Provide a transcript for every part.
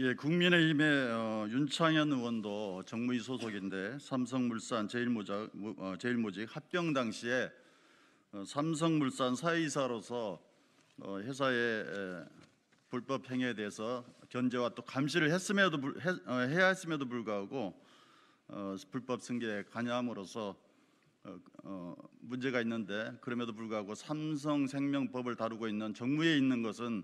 예, 국민의힘의 어, 윤창현 의원도 정무위 소속인데 삼성물산 제일모자, 어, 제일모직 합병 당시에 어, 삼성물산 사이사로서 회 어, 회사의 에, 불법 행위에 대해서 견제와 또 감시를 했음에도 불, 해, 어, 해야 했음에도 불구하고 어, 불법 승계에 관여함으로써 어, 어, 문제가 있는데 그럼에도 불구하고 삼성생명법을 다루고 있는 정무에 위 있는 것은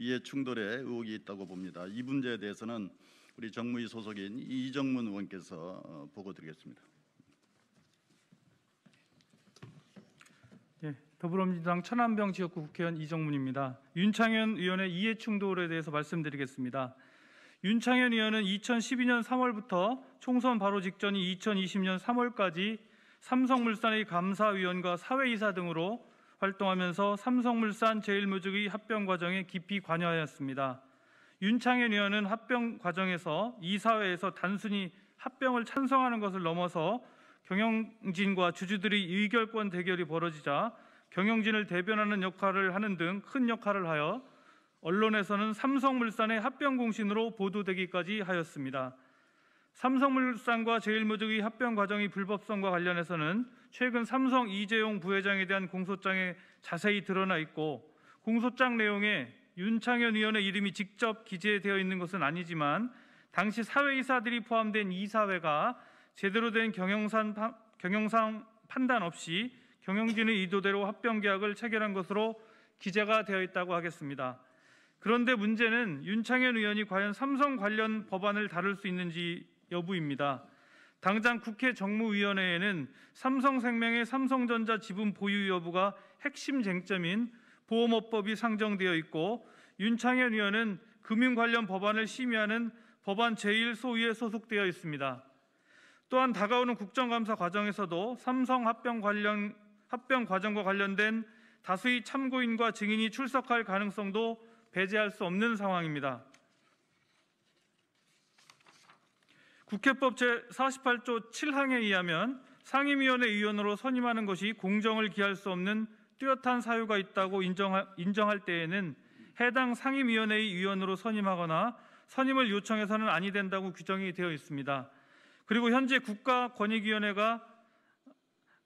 이해 충돌의 의혹이 있다고 봅니다. 이 문제에 대해서는 우리 정무위 소속인 이정문 의원께서 어, 보고 드리겠습니다. 네, 예, 더불어민주당 천안병 지역구 국회의원 이정문입니다. 윤창현 의원의 이해 충돌에 대해서 말씀드리겠습니다. 윤창현 의원은 2012년 3월부터 총선 바로 직전인 2020년 3월까지 삼성물산의 감사위원과 사회이사 등으로 활동하면서 삼성물산 제일모직의 합병 과정에 깊이 관여하였습니다. 윤창현 의원은 합병 과정에서 이사회에서 단순히 합병을 찬성하는 것을 넘어서 경영진과 주주들의 의결권 대결이 벌어지자 경영진을 대변하는 역할을 하는 등 큰 역할을 하여 언론에서는 삼성물산의 합병 공신으로 보도되기까지 하였습니다. 삼성물산과 제일모직의 합병 과정의 불법성과 관련해서는 최근 삼성 이재용 부회장에 대한 공소장에 자세히 드러나 있고 공소장 내용에 윤창현 의원의 이름이 직접 기재되어 있는 것은 아니지만 당시 사회이사들이 포함된 이사회가 제대로 된 경영상, 경영상 판단 없이 경영진의 의도대로 합병계약을 체결한 것으로 기재가 되어 있다고 하겠습니다. 그런데 문제는 윤창현 의원이 과연 삼성 관련 법안을 다룰 수 있는지 여부입니다. 당장 국회 정무위원회에는 삼성생명의 삼성전자 지분 보유 여부가 핵심 쟁점인 보험업법이 상정되어 있고 윤창현 의원은 금융 관련 법안을 심의하는 법안 제1소위에 소속되어 있습니다. 또한 다가오는 국정감사 과정에서도 삼성 합병 관련 합병 과정과 관련된 다수의 참고인과 증인이 출석할 가능성도 배제할 수 없는 상황입니다. 국회법 제48조 7항에 의하면 상임위원회 위원으로 선임하는 것이 공정을 기할 수 없는 뚜렷한 사유가 있다고 인정하, 인정할 때에는 해당 상임위원회의 위원으로 선임하거나 선임을 요청해서는 아니 된다고 규정이 되어 있습니다. 그리고 현재 국가권익위원회가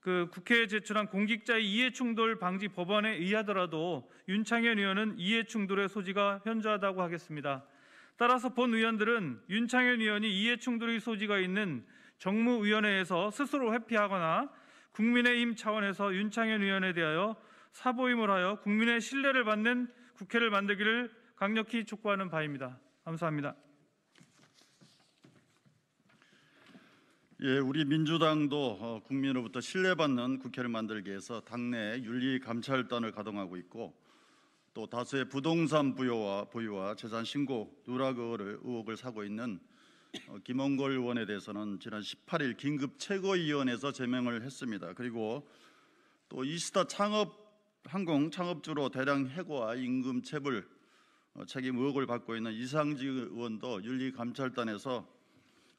그 국회에 제출한 공직자의 이해충돌 방지 법안에 의하더라도 윤창현 의원은 이해충돌의 소지가 현저하다고 하겠습니다. 따라서 본 의원들은 윤창현 의원이 이해충돌의 소지가 있는 정무위원회에서 스스로 회피하거나 국민의힘 차원에서 윤창현 의원에 대하여 사보임을 하여 국민의 신뢰를 받는 국회를 만들기를 강력히 촉구하는 바입니다. 감사합니다. 예, 우리 민주당도 어, 국민으로부터 신뢰받는 국회를 만들기 위해서 당내 윤리감찰단을 가동하고 있고 또 다수의 부동산 부여와 부유와 재산 신고 누락 을 의혹을 사고 있는 어, 김원걸 의원에 대해서는 지난 18일 긴급 최고위원회에서 제명을 했습니다. 그리고 또 이스타 창업 항공 창업주로 대량 해고와 임금 체불 어, 책임 의혹을 받고 있는 이상지 의원도 윤리감찰단에서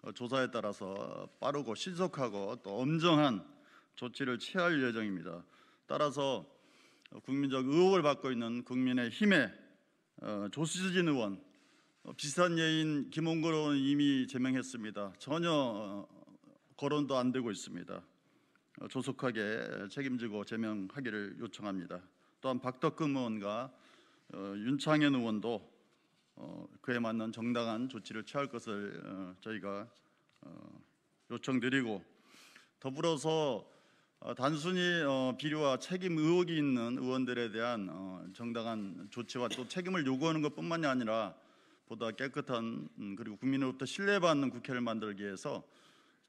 어, 조사에 따라서 빠르고 신속하고 또 엄정한 조치를 취할 예정입니다. 따라서 어, 국민적 의혹을 받고 있는 국민의힘의 어, 조수진 의원 어, 비슷한 예인 김홍걸 의원 이미 제명했습니다. 전혀 거론도 안 되고 있습니다. 조속하게 책임지고 제명하기를 요청합니다. 또한 박덕금 의원과 윤창현 의원도 그에 맞는 정당한 조치를 취할 것을 저희가 요청드리고 더불어서 어, 단순히 어, 비리와 책임 의혹이 있는 의원들에 대한 어, 정당한 조치와 또 책임을 요구하는 것뿐만이 아니라 보다 깨끗한 음, 그리고 국민으로부터 신뢰받는 국회를 만들기 위해서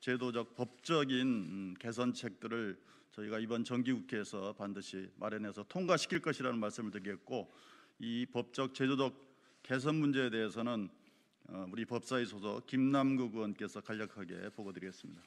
제도적 법적인 음, 개선책들을 저희가 이번 정기국회에서 반드시 마련해서 통과시킬 것이라는 말씀을 드리겠고 이 법적 제도적 개선 문제에 대해서는 우리 법사위 소속 김남국 의원께서 간략하게 보고드리겠습니다.